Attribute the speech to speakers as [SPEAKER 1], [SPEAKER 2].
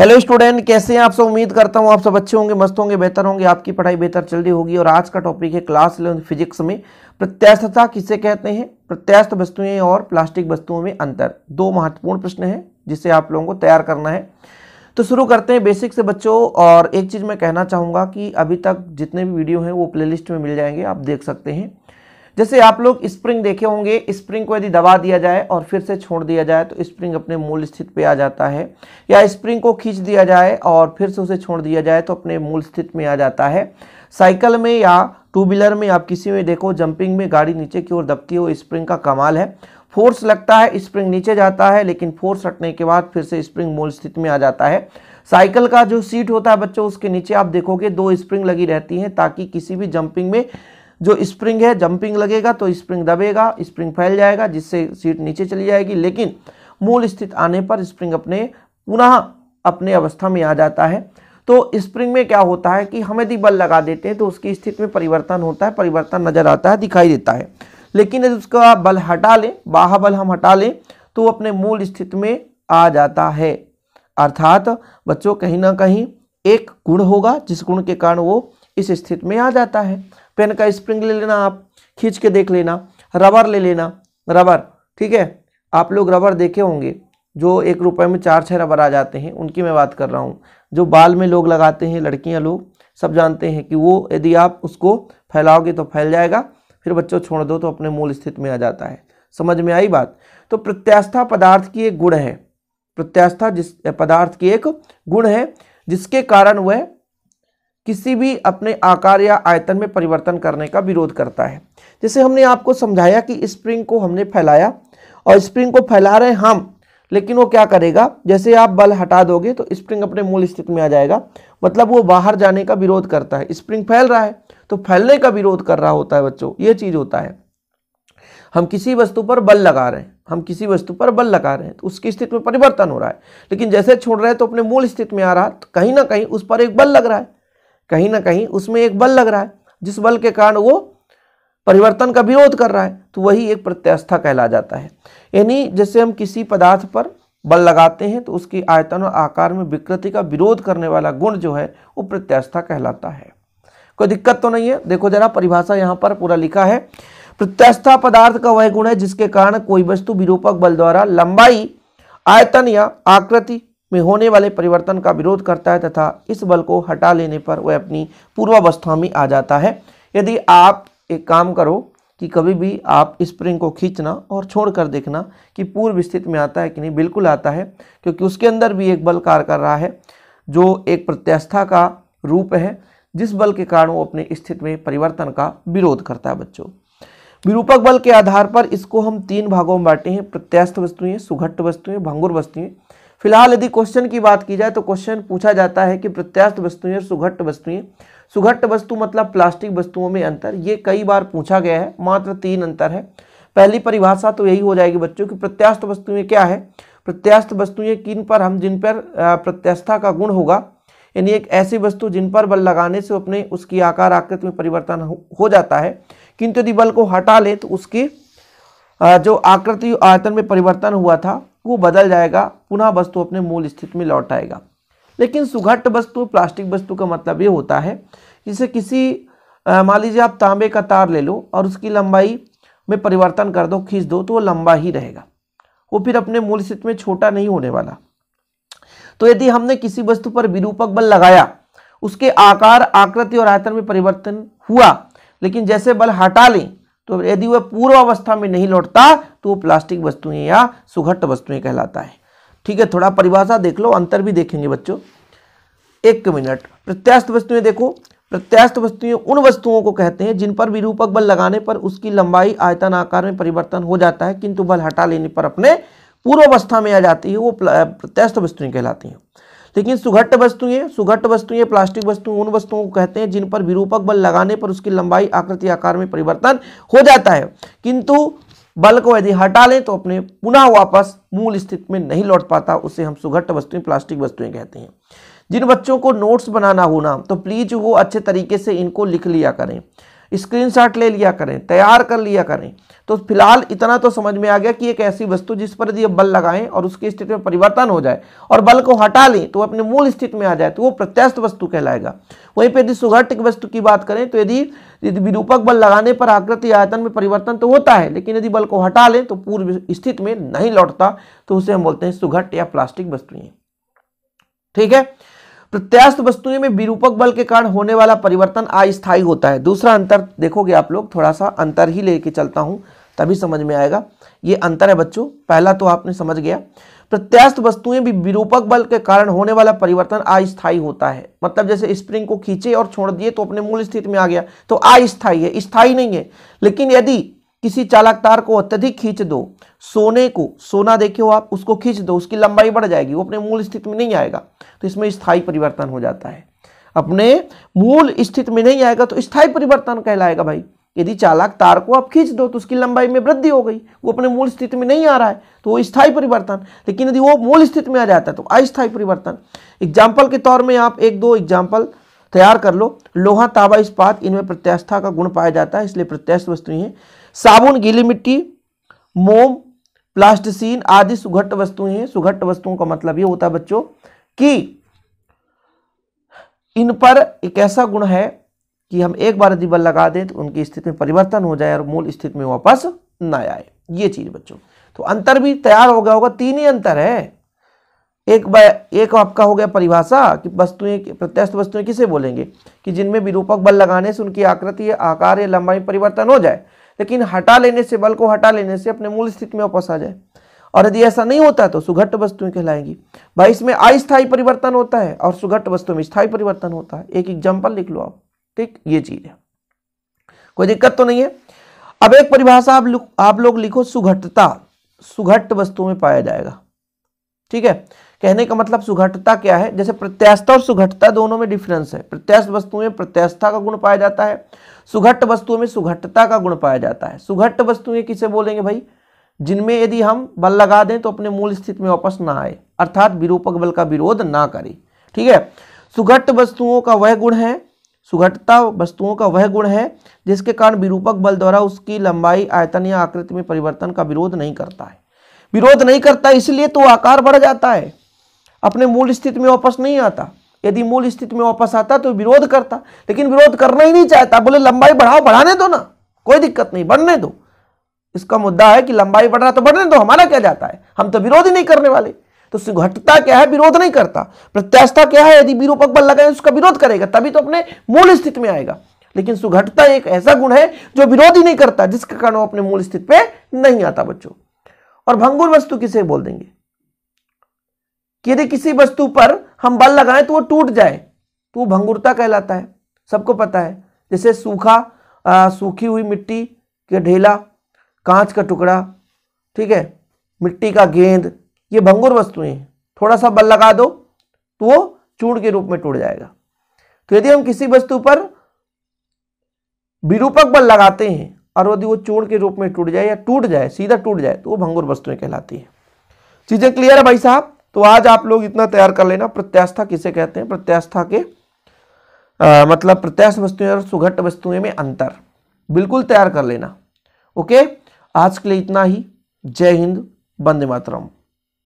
[SPEAKER 1] hello student कैसे हैं आप सब उम्मीद करता हूं आप सब अच्छे होंगे मस्त होंगे बेहतर होंगे आपकी पढ़ाई बेहतर चल रही होगी और आज का टॉपिक है क्लास इलेवन फिजिक्स में प्रत्यास्थता किसे कहते हैं प्रत्यास्थ वस्तुएं और प्लास्टिक वस्तुओं में अंतर दो महत्वपूर्ण प्रश्न हैं जिसे आप लोगों को तैयार करना है तो शुरू करते हैं बेसिक से बच्चों और एक चीज़ मैं कहना चाहूँगा कि अभी तक जितने भी वीडियो हैं वो प्ले में मिल जाएंगे आप देख सकते हैं जैसे आप लोग स्प्रिंग देखे होंगे स्प्रिंग को यदि दबा दिया जाए और फिर से छोड़ दिया जाए तो स्प्रिंग अपने मूल स्थिति पे आ जाता है या स्प्रिंग को खींच दिया जाए और फिर से उसे छोड़ दिया जाए तो अपने मूल स्थिति में आ जाता है साइकिल में या टू व्हीलर में आप किसी में देखो जंपिंग में गाड़ी नीचे की ओर दबती है वो स्प्रिंग का कमाल है फोर्स लगता है स्प्रिंग नीचे जाता है लेकिन फोर्स हटने के बाद फिर से स्प्रिंग मूल स्थिति में आ जाता है साइकिल का जो सीट होता है बच्चों उसके नीचे आप देखोगे दो स्प्रिंग लगी रहती हैं ताकि किसी भी जंपिंग में जो स्प्रिंग है जंपिंग लगेगा तो स्प्रिंग दबेगा स्प्रिंग फैल जाएगा जिससे सीट नीचे चली जाएगी लेकिन मूल स्थित आने पर स्प्रिंग अपने पुनः अपने अवस्था में आ जाता है तो स्प्रिंग में क्या होता है कि हम यदि बल लगा देते हैं तो उसकी स्थिति में परिवर्तन होता है परिवर्तन नजर आता है दिखाई देता है लेकिन यदि उसका बल हटा लें बाह बल हम हटा लें तो वो अपने मूल स्थिति में आ जाता है अर्थात बच्चों कहीं ना कहीं एक गुण होगा जिस गुण के कारण वो इस स्थिति में आ जाता है पेन का स्प्रिंग ले लेना आप खींच के देख लेना रबर ले लेना रबर ठीक है आप लोग रबर देखे होंगे जो एक रुपए में चार छः रबर आ जाते हैं उनकी मैं बात कर रहा हूँ जो बाल में लोग लगाते हैं लड़कियाँ लोग सब जानते हैं कि वो यदि आप उसको फैलाओगे तो फैल जाएगा फिर बच्चों छोड़ दो तो अपने मूल स्थिति में आ जाता है समझ में आई बात तो प्रत्यास्था पदार्थ की एक गुण है प्रत्यास्था जिस पदार्थ की एक गुण है जिसके कारण वह किसी भी अपने आकार या आयतन में परिवर्तन करने का विरोध करता है जैसे हमने आपको समझाया कि स्प्रिंग को हमने फैलाया और स्प्रिंग को फैला रहे हम लेकिन वो क्या करेगा जैसे आप बल हटा दोगे तो स्प्रिंग अपने मूल स्थिति में आ जाएगा मतलब वो बाहर जाने का विरोध करता है स्प्रिंग फैल रहा है तो फैलने का विरोध कर रहा होता है बच्चों ये चीज़ होता है हम किसी वस्तु पर बल लगा रहे हैं हम किसी वस्तु पर बल लगा रहे हैं तो उसकी स्थिति में परिवर्तन हो रहा है लेकिन जैसे छोड़ रहे हैं तो अपने मूल स्थिति में आ रहा है तो कहीं ना कहीं उस पर एक बल लग रहा है कहीं ना कहीं उसमें एक बल लग रहा है जिस बल के कारण वो परिवर्तन का विरोध कर रहा है तो वही एक प्रत्यास्था कहला जाता है यानी जैसे हम किसी पदार्थ पर बल लगाते हैं तो उसकी आयतन और आकार में विकृति का विरोध करने वाला गुण जो है वो प्रत्यास्था कहलाता है कोई दिक्कत तो नहीं है देखो जरा परिभाषा यहाँ पर पूरा लिखा है प्रत्यास्था पदार्थ का वह गुण है जिसके कारण कोई वस्तु विरूपक बल द्वारा लंबाई आयतन या आकृति में होने वाले परिवर्तन का विरोध करता है तथा इस बल को हटा लेने पर वह अपनी पूर्वावस्था में आ जाता है यदि आप एक काम करो कि कभी भी आप स्प्रिंग को खींचना और छोड़ कर देखना कि पूर्व स्थिति में आता है कि नहीं बिल्कुल आता है क्योंकि उसके अंदर भी एक बल कार्य कर रहा है जो एक प्रत्यास्था का रूप है जिस बल के कारण वो अपने स्थिति में परिवर्तन का विरोध करता है बच्चों विरूपक बल के आधार पर इसको हम तीन भागों में बांटे हैं प्रत्यास्थ वस्तुएं सुघट्ट वस्तुएं भंगुर वस्तुएं फिलहाल यदि क्वेश्चन की बात की जाए तो क्वेश्चन पूछा जाता है कि प्रत्यास्त वस्तुएं और सुघट्ट वस्तुएं सुघट्ट वस्तु मतलब प्लास्टिक वस्तुओं में अंतर ये कई बार पूछा गया है मात्र तीन अंतर है पहली परिभाषा तो यही हो जाएगी बच्चों की प्रत्यास्थ वस्तुएं क्या है प्रत्यास्थ वस्तुएं किन पर हम जिन पर प्रत्यास्था का गुण होगा यानी एक ऐसी वस्तु जिन पर बल लगाने से अपने उसकी आकार आकृति में परिवर्तन हो, हो जाता है किंतु यदि बल को हटा ले तो उसकी जो आकृति आयतन में परिवर्तन हुआ था वो बदल जाएगा पुनः वस्तु अपने मूल स्थिति में लौट आएगा लेकिन सुघट वस्तु प्लास्टिक वस्तु का मतलब ये होता है जिसे किसी मान लीजिए आप तांबे का तार ले लो और उसकी लंबाई में परिवर्तन कर दो खींच दो तो वो लंबा ही रहेगा वो फिर अपने मूल स्थिति में छोटा नहीं होने वाला तो यदि हमने किसी वस्तु पर विरूपक बल लगाया उसके आकार आकृति और आयतन में परिवर्तन हुआ लेकिन जैसे बल हटा लें तो यदि वह पूर्व अवस्था में नहीं लौटता तो वो प्लास्टिक वस्तुएं या सुघट वस्तुएं कहलाता है ठीक है थोड़ा परिभाषा देख लो अंतर भी देखेंगे बच्चों एक मिनट प्रत्यास्थ वस्तुएं देखो प्रत्यास्थ वस्तुएं उन वस्तुओं को कहते हैं जिन पर विरूपक बल लगाने पर उसकी लंबाई आयतन आकार में परिवर्तन हो जाता है किंतु बल हटा लेने पर अपने पूर्व अवस्था में आ जाती है वो प्रत्यास्थ वस्तुएं कहलाती हैं लेकिन तो सुघट्ट वस्तुएं सुघट्ट वस्तुएं प्लास्टिक वस्तुएं उन वस्तुओं को कहते हैं जिन पर विरूपक बल लगाने पर उसकी लंबाई आकृति आकार में परिवर्तन हो जाता है किंतु बल को यदि हटा लें तो अपने पुनः वापस मूल स्थिति में नहीं लौट पाता उसे हम सुघट्ट वस्तुएं प्लास्टिक वस्तुएं कहते हैं जिन बच्चों को नोट्स बनाना होना तो प्लीज़ वो अच्छे तरीके से इनको लिख लिया करें स्क्रीनशॉट ले लिया करें तैयार कर लिया करें तो फिलहाल इतना तो समझ में आ गया कि एक ऐसी वस्तु जिस पर यदि बल लगाएं और उसकी स्थिति में परिवर्तन हो जाए और बल को हटा लें तो अपने मूल स्थिति में आ जाए तो वो प्रत्यास्थ वस्तु कहलाएगा वहीं पर यदि सुघटिक वस्तु की बात करें तो यदि यदि विरूपक बल लगाने पर आकृति आयतन में परिवर्तन तो होता है लेकिन यदि बल को हटा लें तो पूर्व स्थिति में नहीं लौटता तो उसे हम बोलते हैं सुघट या प्लास्टिक वस्तुएं ठीक है प्रत्यास्थ वस्तुएं में विरूपक बल के कारण होने वाला परिवर्तन अस्थायी होता है दूसरा अंतर देखोगे आप लोग थोड़ा सा अंतर ही लेके चलता हूं तभी समझ में आएगा ये अंतर है बच्चों पहला तो आपने समझ गया प्रत्यास्थ वस्तुएं भी विरूपक बल के कारण होने वाला परिवर्तन अस्थायी होता है मतलब जैसे स्प्रिंग को खींचे और छोड़ दिए तो अपने मूल स्थिति में आ गया तो अस्थायी है स्थायी नहीं है लेकिन यदि किसी चालक तार को अत्यधिक खींच दो सोने को सोना देखे हो आप उसको खींच दो उसकी लंबाई बढ़ जाएगी वो अपने मूल स्थिति में नहीं आएगा तो इसमें स्थायी परिवर्तन हो जाता है अपने मूल स्थिति में नहीं आएगा तो स्थायी परिवर्तन कहलाएगा भाई यदि चालक तार को आप खींच दो तो उसकी लंबाई में वृद्धि हो गई वो अपने मूल स्थिति में नहीं आ रहा है तो वो स्थायी परिवर्तन लेकिन यदि वो मूल स्थिति में आ जाता है तो अस्थायी परिवर्तन एग्जाम्पल के तौर में आप एक दो एग्जाम्पल तैयार कर लो लोहा ताबा इस्पात इनमें प्रत्यास्था का गुण पाया जाता है इसलिए प्रत्यास्थ वस्तुएं हैं साबुन गीली मिट्टी मोम प्लास्टिसन आदि सुघट वस्तुएं हैं सुघट वस्तुओं का मतलब ये होता है बच्चों कि इन पर एक ऐसा गुण है कि हम एक बार यदि बल लगा दें तो उनकी स्थिति में परिवर्तन हो जाए और मूल स्थिति में वापस ना आए ये चीज बच्चों तो अंतर भी तैयार हो गया होगा तीन ही अंतर है एक एक आपका हो गया परिभाषा कि वस्तुएं प्रत्यक्ष वस्तुएं किसे बोलेंगे कि जिनमें विरूपक बल लगाने से उनकी आकृति आकार या लंबाई परिवर्तन हो जाए लेकिन हटा लेने से बल को हटा लेने से अपने मूल स्थिति में वापस आ जाए और यदि ऐसा नहीं होता तो सुघट वस्तुएं कहलाएंगी भाई इसमें अस्थायी परिवर्तन होता है और सुघट वस्तु में स्थायी परिवर्तन होता है एक एग्जाम्पल लिख लो आप ठीक ये चीज है कोई दिक्कत तो नहीं है अब एक परिभाषा आप आप लोग लिखो सुघटता सुघट वस्तु में पाया जाएगा ठीक है कहने का मतलब सुघटता क्या है जैसे प्रत्यास्था और सुघटता दोनों में डिफरेंस है प्रत्यास्थ वस्तुओं में प्रत्यास्था का गुण पाया जाता है सुघट वस्तुओं में सुघटता का गुण पाया जाता है सुघट वस्तुएं किसे बोलेंगे भाई जिनमें यदि हम बल लगा दें तो अपने मूल स्थिति में वापस ना आए अर्थात विरूपक बल का विरोध ना करें ठीक है सुघट वस्तुओं का वह गुण है सुघटता वस्तुओं का वह गुण है जिसके कारण विरूपक बल द्वारा उसकी लंबाई आयतन या आकृति में परिवर्तन का विरोध नहीं करता है विरोध नहीं करता इसलिए तो आकार बढ़ जाता है अपने मूल स्थिति में वापस नहीं आता यदि मूल स्थिति में वापस आता तो विरोध करता लेकिन विरोध करना ही नहीं चाहता बोले लंबाई बढ़ाओ बढ़ाने दो ना कोई दिक्कत नहीं बढ़ने दो इसका मुद्दा है कि लंबाई बढ़ रहा तो बढ़ने दो हमारा क्या जाता है हम तो विरोध ही नहीं करने वाले तो घटता क्या है विरोध नहीं करता प्रत्याशा क्या है यदि विरूपक बल लगाए उसका विरोध करेगा तभी तो अपने मूल स्थिति में आएगा लेकिन सुघटता एक ऐसा गुण है जो विरोध ही नहीं करता जिसके कारण वो अपने मूल स्थिति पे नहीं आता बच्चों और भंगुर वस्तु किसे बोल देंगे कि यदि किसी वस्तु पर हम बल लगाएं तो वो टूट जाए तो वो भंगुरता कहलाता है सबको पता है जैसे सूखा आ, सूखी हुई मिट्टी का ढेला कांच का टुकड़ा ठीक है मिट्टी का गेंद ये भंगुर वस्तुएं हैं थोड़ा सा बल लगा दो तो वो चूड़ के रूप में टूट जाएगा तो यदि हम किसी वस्तु पर विरूपक बल लगाते हैं और यदि वो चूड़ के रूप में टूट जाए या टूट जाए सीधा टूट जाए तो वो भंगुर वस्तुएं कहलाती है चीज़ें क्लियर है भाई साहब तो आज आप लोग इतना तैयार कर लेना प्रत्यास्था किसे कहते हैं प्रत्यास्था के आ, मतलब प्रत्यास्थ वस्तुएं और सुघट वस्तुएं में अंतर बिल्कुल तैयार कर लेना ओके आज के लिए इतना ही जय हिंद बंदे मातरम